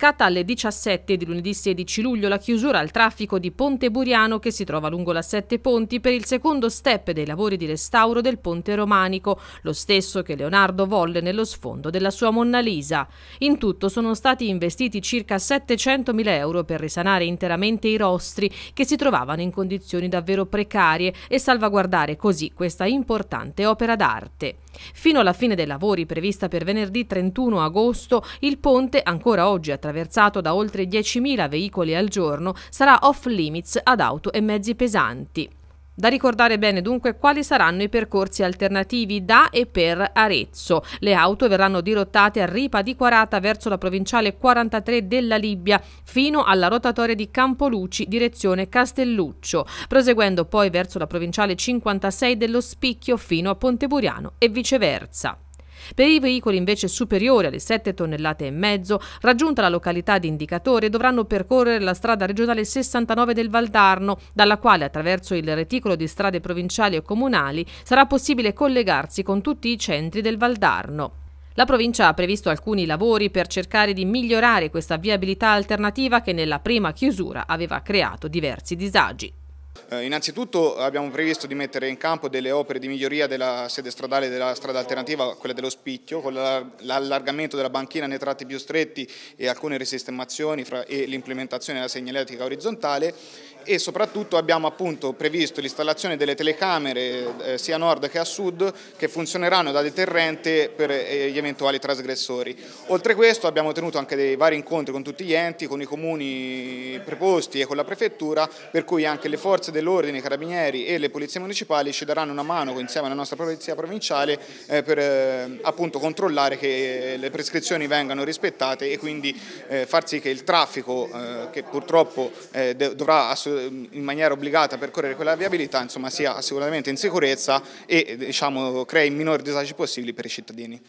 scatta alle 17 di lunedì 16 luglio la chiusura al traffico di Ponte Buriano che si trova lungo la Sette Ponti per il secondo step dei lavori di restauro del Ponte Romanico, lo stesso che Leonardo volle nello sfondo della sua Monna Lisa. In tutto sono stati investiti circa 700 mila euro per risanare interamente i rostri che si trovavano in condizioni davvero precarie e salvaguardare così questa importante opera d'arte. Fino alla fine dei lavori prevista per venerdì 31 agosto, il ponte ancora oggi attraverso attraversato da oltre 10.000 veicoli al giorno, sarà off limits ad auto e mezzi pesanti. Da ricordare bene dunque quali saranno i percorsi alternativi da e per Arezzo. Le auto verranno dirottate a Ripa di Quarata verso la provinciale 43 della Libia fino alla rotatoria di Campoluci direzione Castelluccio, proseguendo poi verso la provinciale 56 dello Spicchio fino a Ponteburiano e viceversa. Per i veicoli invece superiori alle 7 tonnellate e mezzo, raggiunta la località di indicatore, dovranno percorrere la strada regionale 69 del Valdarno, dalla quale attraverso il reticolo di strade provinciali e comunali sarà possibile collegarsi con tutti i centri del Valdarno. La provincia ha previsto alcuni lavori per cercare di migliorare questa viabilità alternativa che nella prima chiusura aveva creato diversi disagi. Eh, innanzitutto abbiamo previsto di mettere in campo delle opere di miglioria della sede stradale della strada alternativa, quella dello Spicchio, con l'allargamento della banchina nei tratti più stretti e alcune risistemazioni e l'implementazione della segnaletica orizzontale e soprattutto abbiamo appunto previsto l'installazione delle telecamere eh, sia a nord che a sud che funzioneranno da deterrente per eh, gli eventuali trasgressori. Oltre a questo abbiamo tenuto anche dei vari incontri con tutti gli enti, con i comuni preposti e con la prefettura per cui anche le forze dell'ordine, i carabinieri e le polizie municipali ci daranno una mano insieme alla nostra polizia provinciale eh, per eh, appunto controllare che eh, le prescrizioni vengano rispettate e quindi eh, far sì che il traffico che purtroppo dovrà assolutamente Ehm, in maniera obbligata a percorrere quella viabilità insomma, sia sicuramente in sicurezza e diciamo, crei minori disagi possibili per i cittadini.